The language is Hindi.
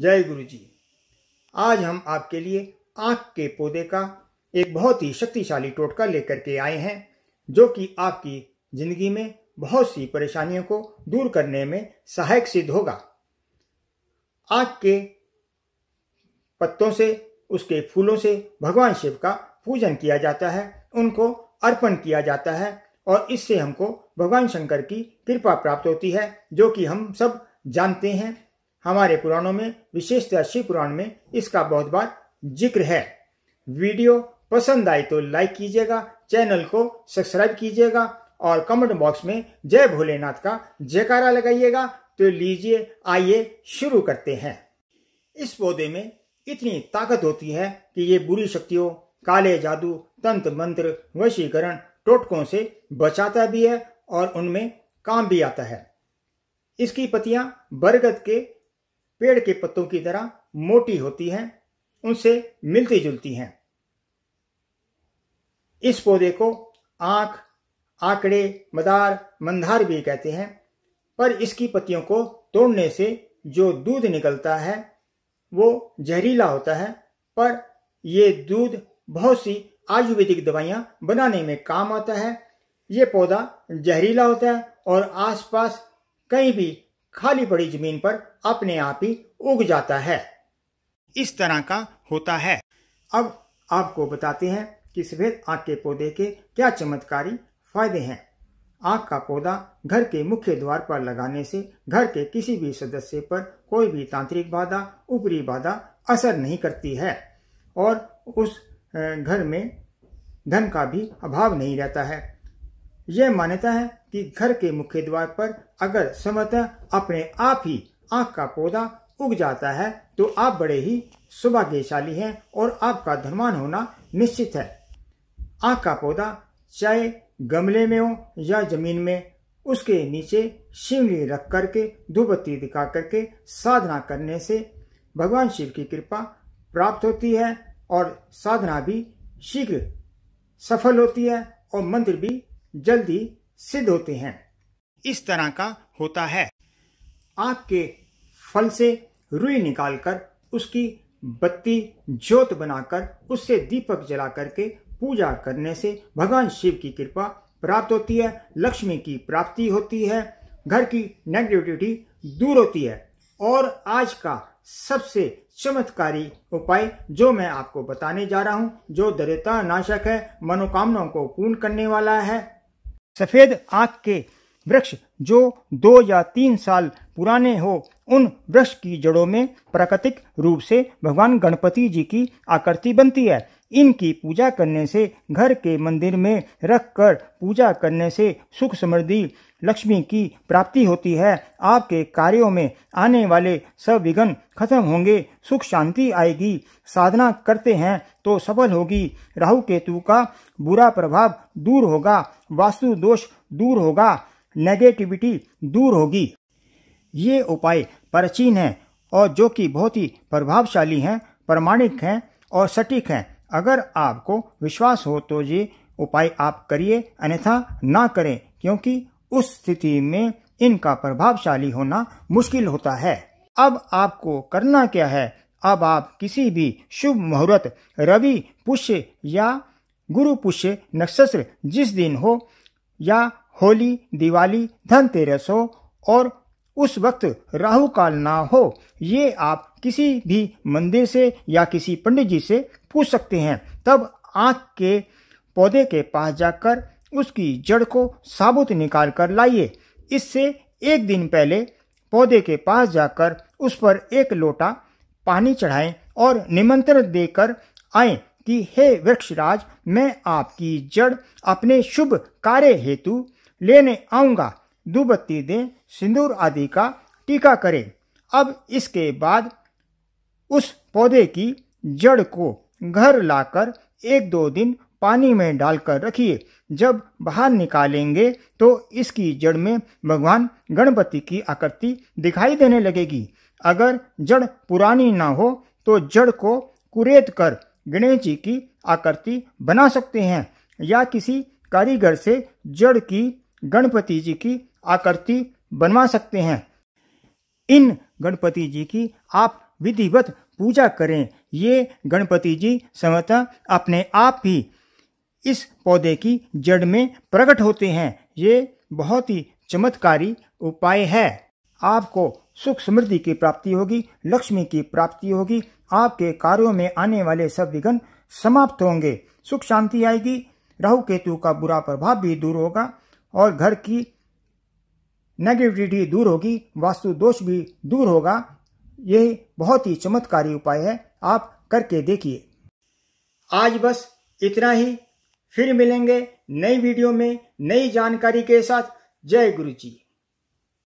जय गुरु जी आज हम आपके लिए आँख के पौधे का एक बहुत ही शक्तिशाली टोटका लेकर के आए हैं जो कि आपकी जिंदगी में बहुत सी परेशानियों को दूर करने में सहायक सिद्ध होगा आँख के पत्तों से उसके फूलों से भगवान शिव का पूजन किया जाता है उनको अर्पण किया जाता है और इससे हमको भगवान शंकर की कृपा प्राप्त होती है जो कि हम सब जानते हैं हमारे पुराणों में विशेषतः शिव पुराण में इसका बहुत बार जिक्र है वीडियो पसंद आई तो लाइक कीजिएगा चैनल को सब्सक्राइब कीजिएगा और कमेंट बॉक्स में जय भोलेनाथ का जयकारा लगाइएगा तो लीजिए आइए शुरू करते हैं इस पौधे में इतनी ताकत होती है कि ये बुरी शक्तियों काले जादू तंत्र मंत्र वशीकरण टोटकों से बचाता भी है और उनमें काम भी आता है इसकी पतियां बरगद के पेड़ के पत्तों की तरह मोटी होती हैं उनसे मिलती जुलती हैं इस पौधे को आंख आंकड़े मदार मंदार भी कहते हैं पर इसकी पत्तियों को तोड़ने से जो दूध निकलता है वो जहरीला होता है पर यह दूध बहुत सी आयुर्वेदिक दवाइयां बनाने में काम आता है ये पौधा जहरीला होता है और आसपास कहीं भी खाली पड़ी जमीन पर अपने आप ही उग जाता है इस तरह का होता है अब आपको बताते हैं कि सफेद आंख के पौधे के क्या चमत्कारी फायदे हैं आँख का पौधा घर के मुख्य द्वार पर लगाने से घर के किसी भी सदस्य पर कोई भी तांत्रिक बाधा ऊपरी बाधा असर नहीं करती है और उस घर में धन का भी अभाव नहीं रहता है यह मान्यता है कि घर के मुख्य द्वार पर अगर समतः अपने आप ही आंख का पौधा उग जाता है तो आप बड़े ही सौभाग्यशाली हैं और आपका धनवान होना निश्चित है आंख का पौधा चाहे गमले में हो या जमीन में उसके नीचे शिवली रख करके धूपबत्ती दिखा करके साधना करने से भगवान शिव की कृपा प्राप्त होती है और साधना भी शीघ्र सफल होती है और मंदिर भी जल्दी सिद्ध होते हैं इस तरह का होता है आपके फल से रुई निकालकर उसकी बत्ती ज्योत बनाकर उससे दीपक जला करके पूजा करने से भगवान शिव की कृपा प्राप्त होती है लक्ष्मी की प्राप्ति होती है घर की नेगेटिविटी दूर होती है और आज का सबसे चमत्कारी उपाय जो मैं आपको बताने जा रहा हूं जो दरिता नाशक है मनोकामनाओं को पूर्ण करने वाला है सफ़ेद आँख के वृक्ष जो दो या तीन साल पुराने हो उन वृक्ष की जड़ों में प्राकृतिक रूप से भगवान गणपति जी की आकृति बनती है इनकी पूजा करने से घर के मंदिर में रख कर पूजा करने से सुख समृद्धि लक्ष्मी की प्राप्ति होती है आपके कार्यों में आने वाले सब विघ्न खत्म होंगे सुख शांति आएगी साधना करते हैं तो सफल होगी राहु केतु का बुरा प्रभाव दूर होगा वास्तु दोष दूर होगा नेगेटिविटी दूर होगी ये उपाय प्राचीन हैं और जो कि बहुत ही प्रभावशाली हैं प्रमाणिक हैं और सटीक हैं अगर आपको विश्वास हो तो ये उपाय आप करिए अन्यथा ना करें क्योंकि उस स्थिति में इनका प्रभावशाली होना मुश्किल होता है अब आपको करना क्या है अब आप किसी भी शुभ मुहूर्त रवि पुष्य या गुरु पुष्य नक्षत्र जिस दिन हो या होली दिवाली धनतेरस हो और उस वक्त राहु काल ना हो ये आप किसी भी मंदिर से या किसी पंडित जी से पूछ सकते हैं तब आँख के पौधे के पास जाकर उसकी जड़ को साबुत निकाल कर लाइए इससे एक दिन पहले पौधे के पास जाकर उस पर एक लोटा पानी चढ़ाएं और निमंत्रण देकर आए कि हे वृक्षराज मैं आपकी जड़ अपने शुभ कार्य हेतु लेने आऊँगा दुबत्ती दें सिंदूर आदि का टीका करें अब इसके बाद उस पौधे की जड़ को घर लाकर एक दो दिन पानी में डालकर रखिए जब बाहर निकालेंगे तो इसकी जड़ में भगवान गणपति की आकृति दिखाई देने लगेगी अगर जड़ पुरानी ना हो तो जड़ को कुरेद कर गणेश जी की आकृति बना सकते हैं या किसी कारीगर से जड़ की गणपति जी की आकृति बनवा सकते हैं इन गणपति जी की आप विधिवत पूजा करें ये गणपति जी समता अपने आप ही इस पौधे की जड़ में प्रकट होते हैं ये बहुत ही चमत्कारी उपाय है आपको सुख समृद्धि की प्राप्ति होगी लक्ष्मी की प्राप्ति होगी आपके कार्यों में आने वाले सब विघ्न समाप्त होंगे सुख शांति आएगी राहु केतु का बुरा प्रभाव भी दूर होगा और घर की नेगेटिविटी दूर होगी वास्तु दोष भी दूर होगा यह बहुत ही चमत्कारी उपाय है आप करके देखिए आज बस इतना ही फिर मिलेंगे नई वीडियो में नई जानकारी के साथ जय गुरु जी